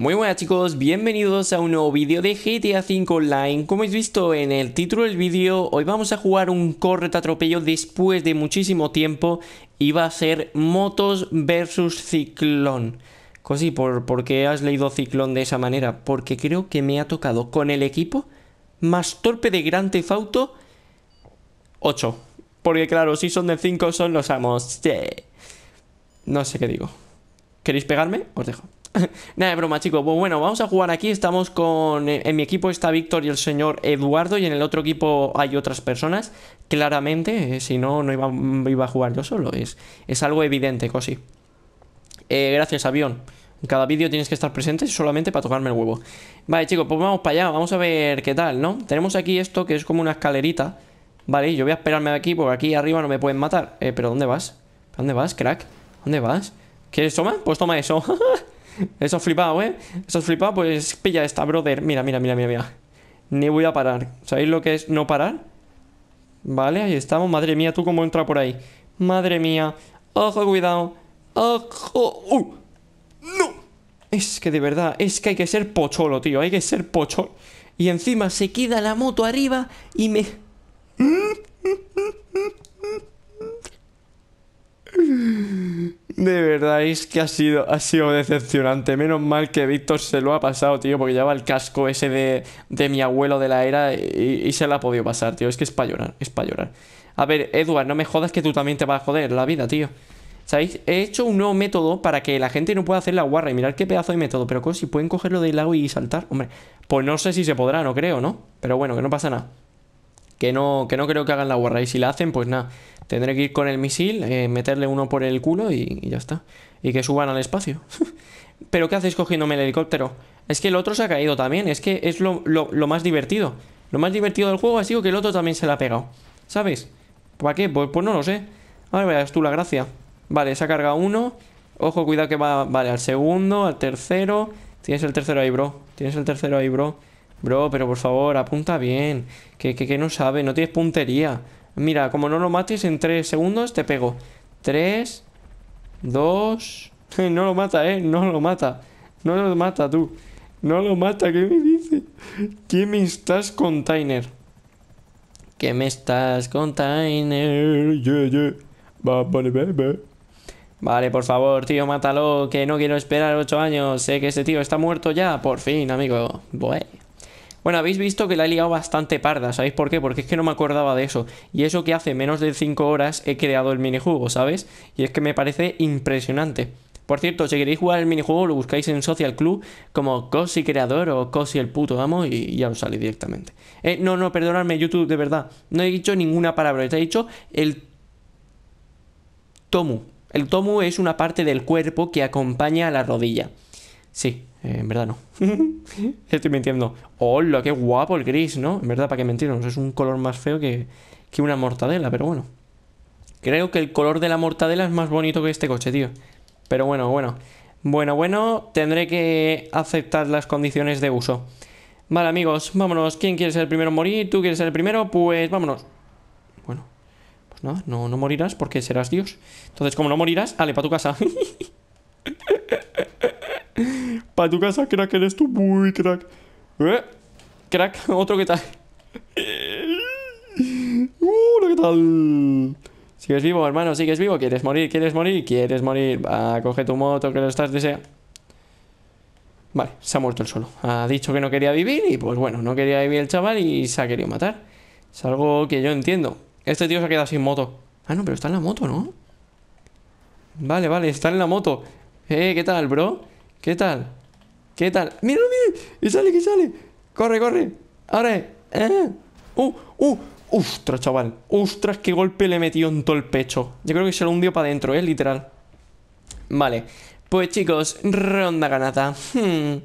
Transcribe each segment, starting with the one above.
Muy buenas chicos, bienvenidos a un nuevo vídeo de GTA V Online Como habéis visto en el título del vídeo, hoy vamos a jugar un corre atropello después de muchísimo tiempo Y va a ser motos versus ciclón ¿Cosí ¿por, qué has leído ciclón de esa manera? Porque creo que me ha tocado con el equipo más torpe de Gran Tefauto 8 Porque claro, si son de 5 son los amos No sé qué digo ¿Queréis pegarme? Os dejo Nada de broma, chicos. Pues bueno, vamos a jugar aquí. Estamos con. Eh, en mi equipo está Víctor y el señor Eduardo. Y en el otro equipo hay otras personas. Claramente, eh, si no, no iba, a jugar yo solo. Es, es algo evidente, Cosi. Eh, gracias, avión. En cada vídeo tienes que estar presente solamente para tocarme el huevo. Vale, chicos, pues vamos para allá. Vamos a ver qué tal, ¿no? Tenemos aquí esto que es como una escalerita. Vale, yo voy a esperarme aquí porque aquí arriba no me pueden matar. Eh, pero ¿dónde vas? ¿Dónde vas, crack? ¿Dónde vas? ¿Quieres toma? Pues toma eso. Eso flipado, ¿eh? Eso es flipado, pues pilla esta, brother. Mira, mira, mira, mira, mira. Ni voy a parar. ¿Sabéis lo que es no parar? Vale, ahí estamos. Madre mía, tú cómo entra por ahí. Madre mía. Ojo, cuidado. Ojo. ¡Uh! ¡No! Es que de verdad, es que hay que ser pocholo, tío. Hay que ser pocholo. Y encima se queda la moto arriba y me... verdad es que ha sido, ha sido decepcionante. Menos mal que Víctor se lo ha pasado, tío, porque llevaba el casco ese de, mi abuelo de la era y, se la ha podido pasar, tío. Es que es para llorar, es para llorar. A ver, Edward, no me jodas que tú también te vas a joder la vida, tío. ¿Sabéis? He hecho un nuevo método para que la gente no pueda hacer la guarra y mirar qué pedazo de método. Pero, si pueden cogerlo del lago y saltar? Hombre, pues no sé si se podrá, no creo, ¿no? Pero bueno, que no pasa nada que no, que no creo que hagan la guerra. Y si la hacen, pues nada, tendré que ir con el misil, eh, meterle uno por el culo y, ya está. Y que suban al espacio. ¿Pero qué hacéis cogiéndome el helicóptero? Es que el otro se ha caído también, es que es lo, más divertido. Lo más divertido del juego ha sido que el otro también se la ha pegado. ¿Sabes? ¿Para qué? Pues, pues no lo sé. Ahora veas tú la gracia. Vale, se ha cargado uno. Ojo, cuidado que va. Vale, al segundo, al tercero. Tienes el tercero ahí, bro. Tienes el tercero ahí, bro. Bro, pero por favor, apunta bien. Que, no sabe, no tienes puntería. Mira, como no lo mates en 3 segundos, te pego. 3, 2... No lo mata, eh, no lo mata. No lo mata, tú. No lo mata, ¿qué me dice? ¿Qué me estás container? ¿Qué me estás container? Yeah, Vale, Vale, por favor, tío, mátalo, que no quiero esperar 8 años. Sé que ese tío está muerto ya, por fin, amigo. Bueno. Bueno, habéis visto que la he liado bastante parda, ¿sabéis por qué? Porque es que no me acordaba de eso. Y eso que hace menos de 5 horas he creado el minijuego, ¿sabes? Y es que me parece impresionante. Por cierto, si queréis jugar el minijuego, lo buscáis en Social Club como Cosi Creador o Cosi el puto amo y ya os sale directamente. Eh, no, no, perdonadme, YouTube, de verdad. No he dicho ninguna palabra, te he dicho el tomu. El tomu es una parte del cuerpo que acompaña a la rodilla. Sí, eh, en verdad no. Estoy mintiendo. ¡Hola! ¡Qué guapo el gris, ¿no? En verdad, ¿para qué mentirnos? Es un color más feo que, una mortadela, pero bueno. Creo que el color de la mortadela es más bonito que este coche, tío. Pero bueno, bueno. Bueno, bueno, tendré que aceptar las condiciones de uso. Vale, amigos, vámonos. ¿Quién quiere ser el primero en morir? ¿Tú quieres ser el primero? Pues vámonos. Bueno, pues nada, no, no morirás porque serás Dios. Entonces, como no morirás, ale, para tu casa. a tu casa, crack, eres tú muy crack. ¿Eh? Crack, otro ¿qué tal. uh, ¿qué tal? Sigues vivo, hermano, sigues vivo. ¿Quieres morir? ¿Quieres morir? ¿Quieres morir? Va, coge tu moto que lo estás deseando. Vale, se ha muerto el solo. Ha dicho que no quería vivir y pues bueno, no quería vivir el chaval y se ha querido matar. Es algo que yo entiendo. Este tío se ha quedado sin moto. Ah, no, pero está en la moto, ¿no? Vale, vale, está en la moto. Eh, ¿qué tal, bro? ¿Qué tal? ¿Qué tal? Mira, mira, ¡Y sale, que sale! ¡Corre, corre! ¡Ahora ¡Eh! ¡Uh! ¡Uh! ¡Ostras, chaval! ¡Ostras, qué golpe le metió en todo el pecho! Yo creo que se lo hundió para adentro, ¿eh? Literal. Vale. Pues chicos, ronda ganada. Hmm.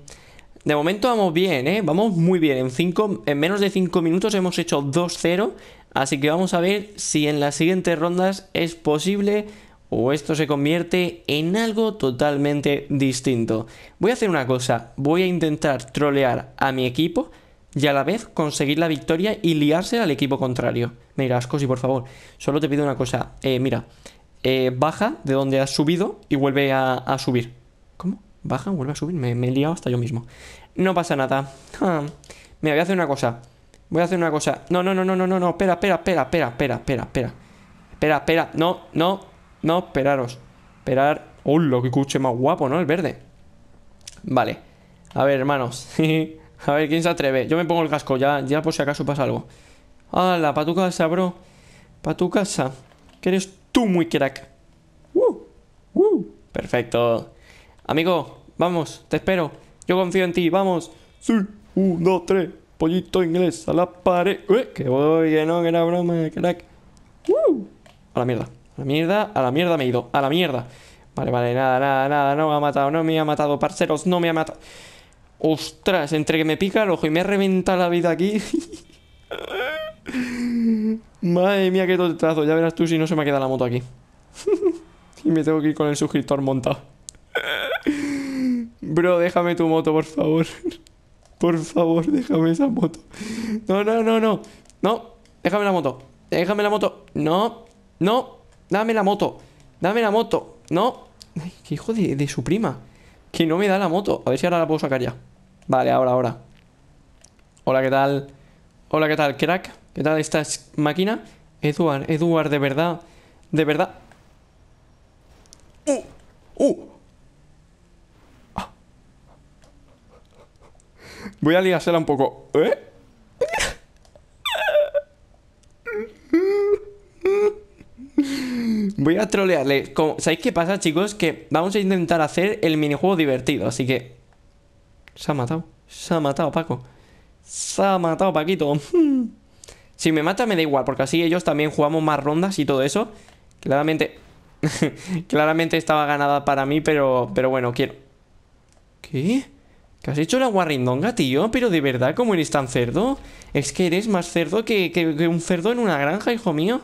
De momento vamos bien, ¿eh? Vamos muy bien. En, cinco, en menos de 5 minutos hemos hecho 2-0. Así que vamos a ver si en las siguientes rondas es posible o esto se convierte en algo totalmente distinto. Voy a hacer una cosa, voy a intentar trolear a mi equipo y a la vez conseguir la victoria y liarse al equipo contrario. Mira, Ascosi, por favor, solo te pido una cosa. Eh, mira, eh, baja de donde has subido y vuelve a, subir. ¿Cómo? Baja, vuelve a subir. Me, he liado hasta yo mismo. No pasa nada. Me ah, Mira, voy a hacer una cosa. Voy a hacer una cosa. No, no, no, no, no, no, no. espera, espera, espera, espera, espera, espera. Espera, espera. No, no, no, esperaros. Esperar. ¡Oh, lo que escuche más guapo, ¿no? El verde. Vale. A ver, hermanos. a ver, ¿quién se atreve? Yo me pongo el casco, ya, ya por si acaso pasa algo. ¡Hala! pa' tu casa, bro. Pa' tu casa. Que eres tú muy crack. ¡Uh! ¡Uh! Perfecto. Amigo, vamos, te espero. Yo confío en ti, vamos. Sí, uno, tres. Pollito inglés a la pared. Uy, ¡Eh! que voy, que no, que era broma, crack. ¡Uh! A la mierda. A la mierda, a la mierda me he ido, a la mierda. Vale, vale, nada, nada, nada, no me ha matado, no me ha matado, parceros, no me ha matado. Ostras, entre que me pica el ojo y me reventado la vida aquí. Madre mía, qué tortazo. Ya verás tú si no se me queda la moto aquí. y me tengo que ir con el suscriptor montado. Bro, déjame tu moto, por favor. por favor, déjame esa moto. No, no, no, no. No, déjame la moto. Déjame la moto. No, no. Dame la moto. Dame la moto. No. hijo de, su prima. Que no me da la moto. A ver si ahora la puedo sacar ya. Vale, ahora, ahora. Hola, ¿qué tal? Hola, ¿qué tal, crack? ¿Qué tal esta máquina? Eduard, Eduard, de verdad. De verdad. Uh, uh. Ah. Voy a liársela un poco. ¿Eh? Voy a trolearle. ¿Sabéis qué pasa, chicos? Que vamos a intentar hacer el minijuego divertido. Así que. Se ha matado. Se ha matado, Paco. Se ha matado, Paquito. si me mata, me da igual. Porque así ellos también jugamos más rondas y todo eso. Claramente. claramente estaba ganada para mí, pero, pero bueno, quiero. ¿Qué? ¿Qué has hecho la guarrindonga, tío? Pero de verdad, ¿cómo eres tan cerdo? Es que eres más cerdo que, que un cerdo en una granja, hijo mío.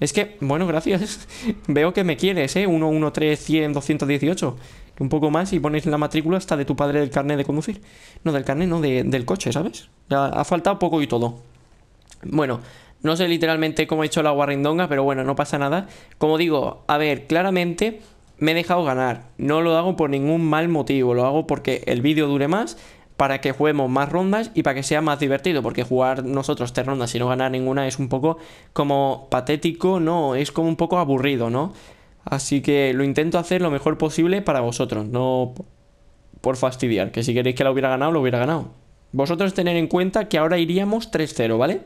Es que, bueno, gracias. Veo que me quieres, ¿eh? 1, 1, 3, 100, 218. Un poco más y pones la matrícula hasta de tu padre del carnet de conducir. No, del carnet, no, del coche, ¿sabes? ha faltado poco y todo. Bueno, no sé literalmente cómo he hecho la guarrindonga, pero bueno, no pasa nada. Como digo, a ver, claramente me he dejado ganar. No lo hago por ningún mal motivo, lo hago porque el vídeo dure más, para que juguemos más rondas y para que sea más divertido, porque jugar nosotros tres rondas y no ganar ninguna es un poco como patético, ¿no? Es como un poco aburrido, ¿no? Así que lo intento hacer lo mejor posible para vosotros, no por fastidiar, que si queréis que la hubiera ganado, lo hubiera ganado. Vosotros tener en cuenta que ahora iríamos 3-0, ¿vale?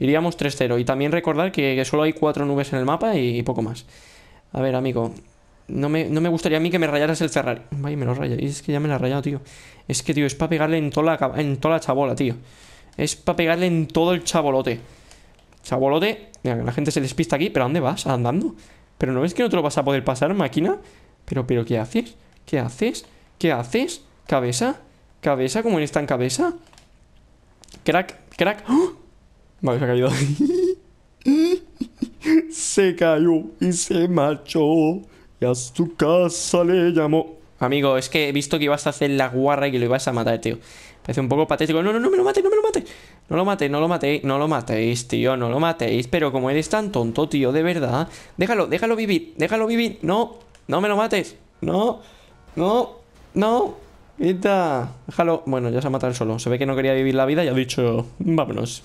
Iríamos 3-0 y también recordar que, solo hay cuatro nubes en el mapa y poco más. A ver, amigo, no me, gustaría a mí que me rayaras el Ferrari. Vaya, me lo raya. Es que ya me lo ha rayado, tío. Es que, tío, es para pegarle en toda, la, en toda la chabola, tío. Es para pegarle en todo el chabolote. Chabolote. Mira, la gente se despista aquí. ¿Pero a dónde vas? ¿Andando? ¿Pero no ves que no te lo vas a poder pasar, máquina? ¿Pero, pero qué haces? ¿Qué haces? ¿Qué haces? ¿Cabeza? ¿Cabeza? ¿Cómo está en cabeza? Crack, crack. ¡Ah! Vale, se ha caído. se cayó y se marchó. Y a su casa le llamó. Amigo, es que he visto que ibas a hacer la guarra y que lo ibas a matar, tío. Parece un poco patético. No, no, no me lo mates, no me lo mates. No lo mate, no lo matéis, no lo matéis, tío, no lo matéis. Pero como eres tan tonto, tío, de verdad. Déjalo, déjalo vivir, déjalo vivir. No, no me lo mates. No, no, no. Quita. Déjalo. Bueno, ya se ha matado el solo. Se ve que no quería vivir la vida y ha dicho, vámonos.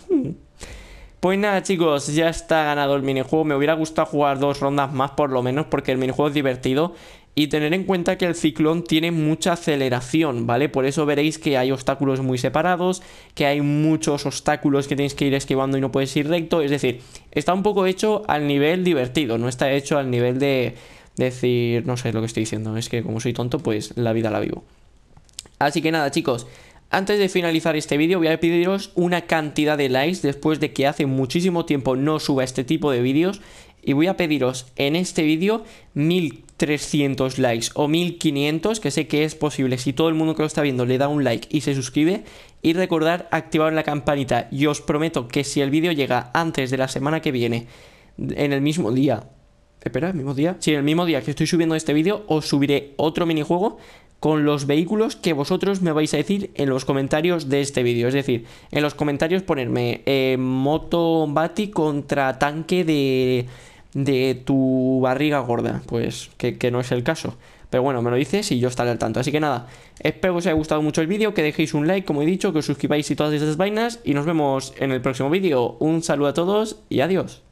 Pues nada chicos, ya está ganado el minijuego, me hubiera gustado jugar dos rondas más por lo menos porque el minijuego es divertido y tener en cuenta que el ciclón tiene mucha aceleración, ¿vale? Por eso veréis que hay obstáculos muy separados, que hay muchos obstáculos que tenéis que ir esquivando y no puedes ir recto, es decir, está un poco hecho al nivel divertido, no está hecho al nivel de decir, no sé lo que estoy diciendo, es que como soy tonto pues la vida la vivo. Así que nada chicos, antes de finalizar este vídeo voy a pediros una cantidad de likes después de que hace muchísimo tiempo no suba este tipo de vídeos y voy a pediros en este vídeo 1300 likes o 1500 que sé que es posible si todo el mundo que lo está viendo le da un like y se suscribe y recordar activar la campanita y os prometo que si el vídeo llega antes de la semana que viene en el mismo día Espera, el mismo día. Sí, el mismo día que estoy subiendo este vídeo os subiré otro minijuego con los vehículos que vosotros me vais a decir en los comentarios de este vídeo. Es decir, en los comentarios ponerme eh, moto contra tanque de, de tu barriga gorda. Pues que, que, no es el caso. Pero bueno, me lo dices y yo estaré al tanto. Así que nada, espero que os haya gustado mucho el vídeo, que dejéis un like, como he dicho, que os suscribáis y todas esas vainas. Y nos vemos en el próximo vídeo. Un saludo a todos y adiós.